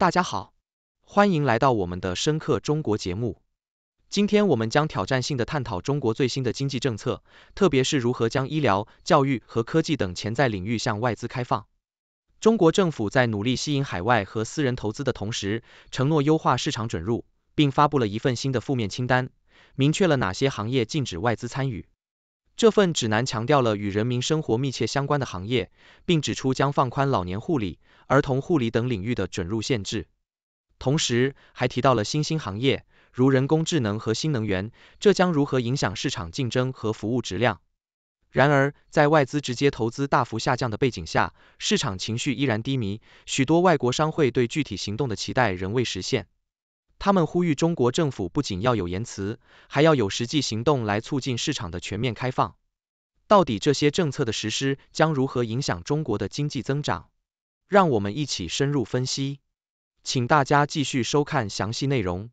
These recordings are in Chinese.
大家好，欢迎来到我们的《深刻中国》节目。今天，我们将挑战性的探讨中国最新的经济政策，特别是如何将医疗、教育和科技等潜在领域向外资开放。中国政府在努力吸引海外和私人投资的同时，承诺优化市场准入，并发布了一份新的负面清单，明确了哪些行业禁止外资参与。这份指南强调了与人民生活密切相关的行业，并指出将放宽老年护理、儿童护理等领域的准入限制。同时，还提到了新兴行业，如人工智能和新能源，这将如何影响市场竞争和服务质量？然而，在外资直接投资大幅下降的背景下，市场情绪依然低迷，许多外国商会对具体行动的期待仍未实现。他们呼吁中国政府不仅要有言辞，还要有实际行动来促进市场的全面开放。到底这些政策的实施将如何影响中国的经济增长？让我们一起深入分析。请大家继续收看详细内容。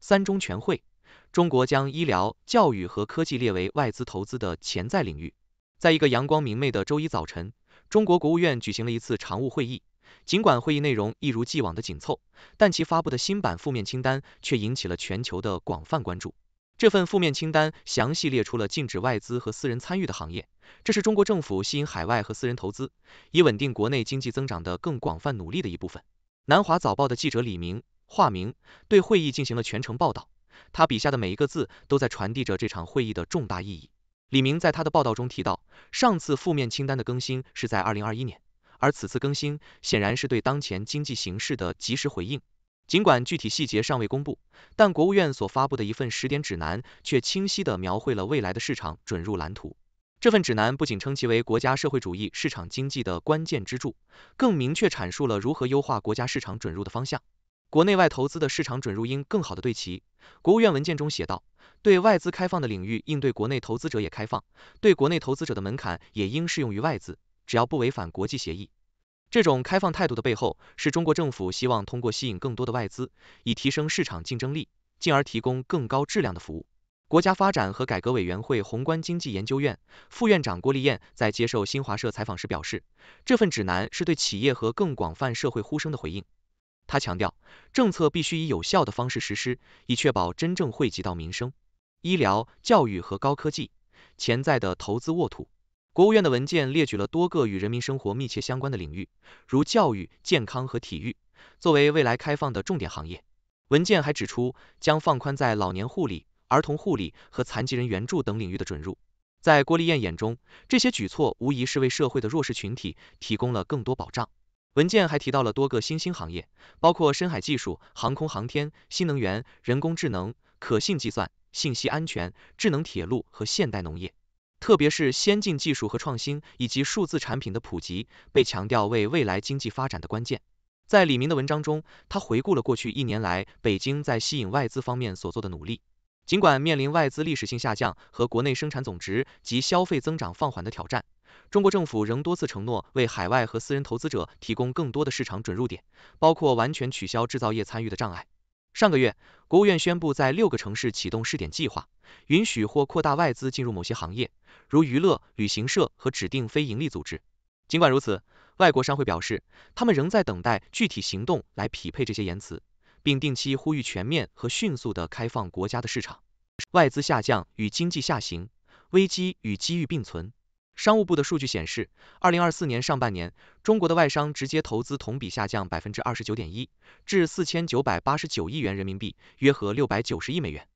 三中全会，中国将医疗、教育和科技列为外资投资的潜在领域。在一个阳光明媚的周一早晨，中国国务院举行了一次常务会议。尽管会议内容一如既往的紧凑，但其发布的新版负面清单却引起了全球的广泛关注。这份负面清单详细列出了禁止外资和私人参与的行业，这是中国政府吸引海外和私人投资，以稳定国内经济增长的更广泛努力的一部分。南华早报的记者李明（化名）对会议进行了全程报道，他笔下的每一个字都在传递着这场会议的重大意义。李明在他的报道中提到，上次负面清单的更新是在二零二一年。而此次更新显然是对当前经济形势的及时回应。尽管具体细节尚未公布，但国务院所发布的一份十点指南却清晰地描绘了未来的市场准入蓝图。这份指南不仅称其为国家社会主义市场经济的关键支柱，更明确阐述了如何优化国家市场准入的方向。国内外投资的市场准入应更好的对齐。国务院文件中写道：对外资开放的领域，应对国内投资者也开放；对国内投资者的门槛，也应适用于外资。只要不违反国际协议，这种开放态度的背后是中国政府希望通过吸引更多的外资，以提升市场竞争力，进而提供更高质量的服务。国家发展和改革委员会宏观经济研究院副院长郭立艳在接受新华社采访时表示，这份指南是对企业和更广泛社会呼声的回应。他强调，政策必须以有效的方式实施，以确保真正惠及到民生、医疗、教育和高科技潜在的投资沃土。国务院的文件列举了多个与人民生活密切相关的领域，如教育、健康和体育，作为未来开放的重点行业。文件还指出，将放宽在老年护理、儿童护理和残疾人援助等领域的准入。在郭丽艳眼中，这些举措无疑是为社会的弱势群体提供了更多保障。文件还提到了多个新兴行业，包括深海技术、航空航天、新能源、人工智能、可信计算、信息安全、智能铁路和现代农业。特别是先进技术和创新，以及数字产品的普及，被强调为未来经济发展的关键。在李明的文章中，他回顾了过去一年来北京在吸引外资方面所做的努力。尽管面临外资历史性下降和国内生产总值及消费增长放缓的挑战，中国政府仍多次承诺为海外和私人投资者提供更多的市场准入点，包括完全取消制造业参与的障碍。上个月，国务院宣布在六个城市启动试点计划，允许或扩大外资进入某些行业，如娱乐、旅行社和指定非营利组织。尽管如此，外国商会表示，他们仍在等待具体行动来匹配这些言辞，并定期呼吁全面和迅速的开放国家的市场。外资下降与经济下行危机与机遇并存。商务部的数据显示，二零二四年上半年，中国的外商直接投资同比下降百分之二十九点一，至四千九百八十九亿元人民币，约合六百九十亿美元。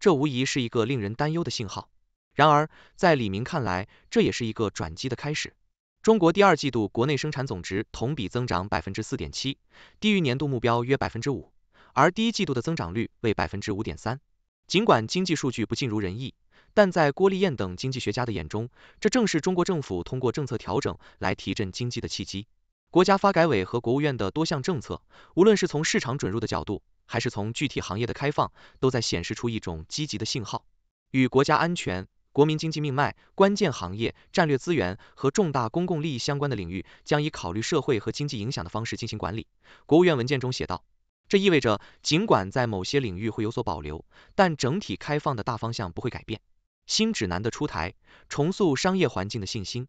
这无疑是一个令人担忧的信号。然而，在李明看来，这也是一个转机的开始。中国第二季度国内生产总值同比增长百分之四点七，低于年度目标约百分之五，而第一季度的增长率为百分之五点三。尽管经济数据不尽如人意。但在郭丽燕等经济学家的眼中，这正是中国政府通过政策调整来提振经济的契机。国家发改委和国务院的多项政策，无论是从市场准入的角度，还是从具体行业的开放，都在显示出一种积极的信号。与国家安全、国民经济命脉、关键行业、战略资源和重大公共利益相关的领域，将以考虑社会和经济影响的方式进行管理。国务院文件中写道，这意味着尽管在某些领域会有所保留，但整体开放的大方向不会改变。新指南的出台重塑商业环境的信心。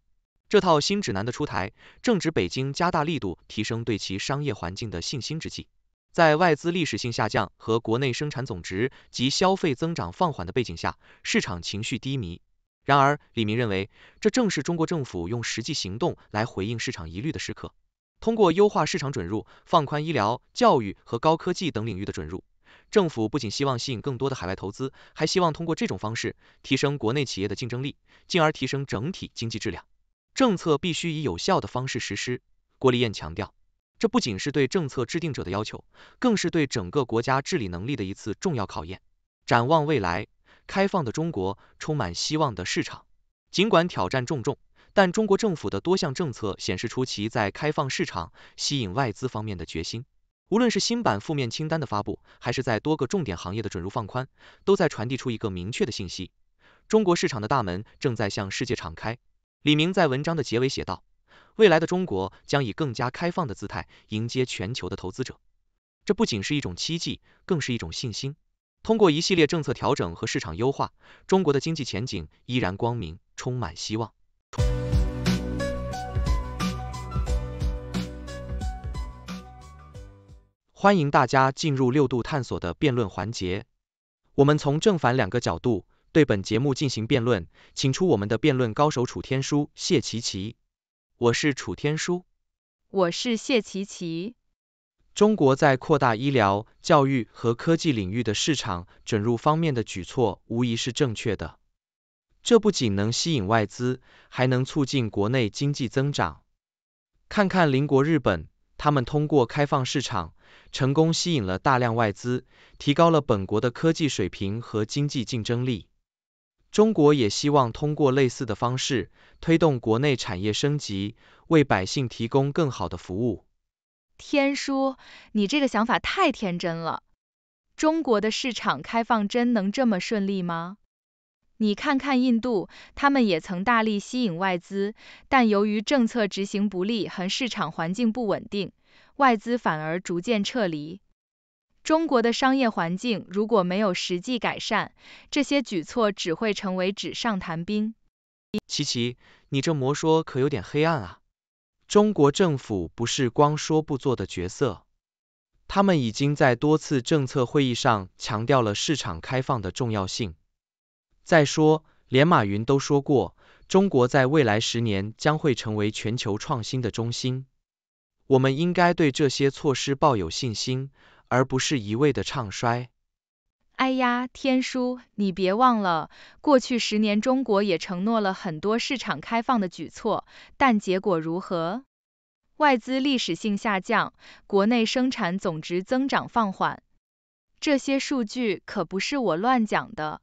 这套新指南的出台正值北京加大力度提升对其商业环境的信心之际。在外资历史性下降和国内生产总值及消费增长放缓的背景下，市场情绪低迷。然而，李明认为，这正是中国政府用实际行动来回应市场疑虑的时刻。通过优化市场准入，放宽医疗、教育和高科技等领域的准入。政府不仅希望吸引更多的海外投资，还希望通过这种方式提升国内企业的竞争力，进而提升整体经济质量。政策必须以有效的方式实施，郭立燕强调，这不仅是对政策制定者的要求，更是对整个国家治理能力的一次重要考验。展望未来，开放的中国充满希望的市场，尽管挑战重重，但中国政府的多项政策显示出其在开放市场、吸引外资方面的决心。无论是新版负面清单的发布，还是在多个重点行业的准入放宽，都在传递出一个明确的信息：中国市场的大门正在向世界敞开。李明在文章的结尾写道：“未来的中国将以更加开放的姿态迎接全球的投资者，这不仅是一种期待，更是一种信心。通过一系列政策调整和市场优化，中国的经济前景依然光明，充满希望。”欢迎大家进入六度探索的辩论环节。我们从正反两个角度对本节目进行辩论，请出我们的辩论高手楚天舒、谢琪琪。我是楚天舒，我是谢琪琪。中国在扩大医疗、教育和科技领域的市场准入方面的举措无疑是正确的。这不仅能吸引外资，还能促进国内经济增长。看看邻国日本，他们通过开放市场。成功吸引了大量外资，提高了本国的科技水平和经济竞争力。中国也希望通过类似的方式，推动国内产业升级，为百姓提供更好的服务。天叔，你这个想法太天真了。中国的市场开放真能这么顺利吗？你看看印度，他们也曾大力吸引外资，但由于政策执行不力和市场环境不稳定。外资反而逐渐撤离，中国的商业环境如果没有实际改善，这些举措只会成为纸上谈兵。琪琪，你这魔说可有点黑暗啊！中国政府不是光说不做的角色，他们已经在多次政策会议上强调了市场开放的重要性。再说，连马云都说过，中国在未来十年将会成为全球创新的中心。我们应该对这些措施抱有信心，而不是一味的唱衰。哎呀，天叔，你别忘了，过去十年中国也承诺了很多市场开放的举措，但结果如何？外资历史性下降，国内生产总值增长放缓，这些数据可不是我乱讲的。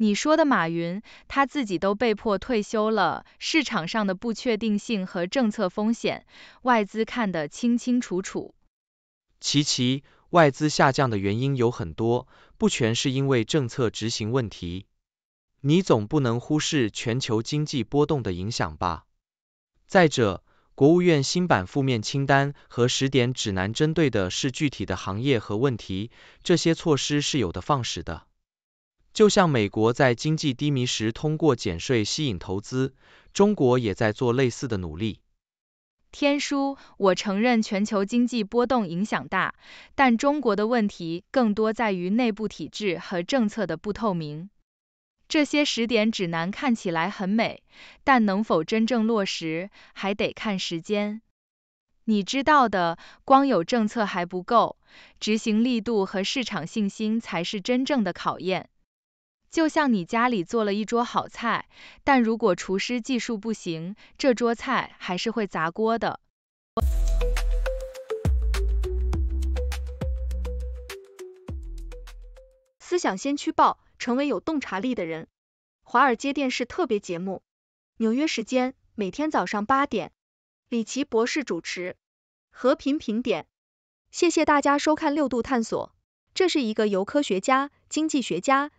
你说的马云，他自己都被迫退休了。市场上的不确定性和政策风险，外资看得清清楚楚。其其，外资下降的原因有很多，不全是因为政策执行问题。你总不能忽视全球经济波动的影响吧？再者，国务院新版负面清单和十点指南针对的是具体的行业和问题，这些措施是有的放矢的。就像美国在经济低迷时通过减税吸引投资，中国也在做类似的努力。天书，我承认全球经济波动影响大，但中国的问题更多在于内部体制和政策的不透明。这些十点指南看起来很美，但能否真正落实，还得看时间。你知道的，光有政策还不够，执行力度和市场信心才是真正的考验。就像你家里做了一桌好菜，但如果厨师技术不行，这桌菜还是会砸锅的。思想先驱报，成为有洞察力的人。华尔街电视特别节目，纽约时间每天早上八点，李奇博士主持。和平评点。谢谢大家收看六度探索。这是一个由科学家、经济学家。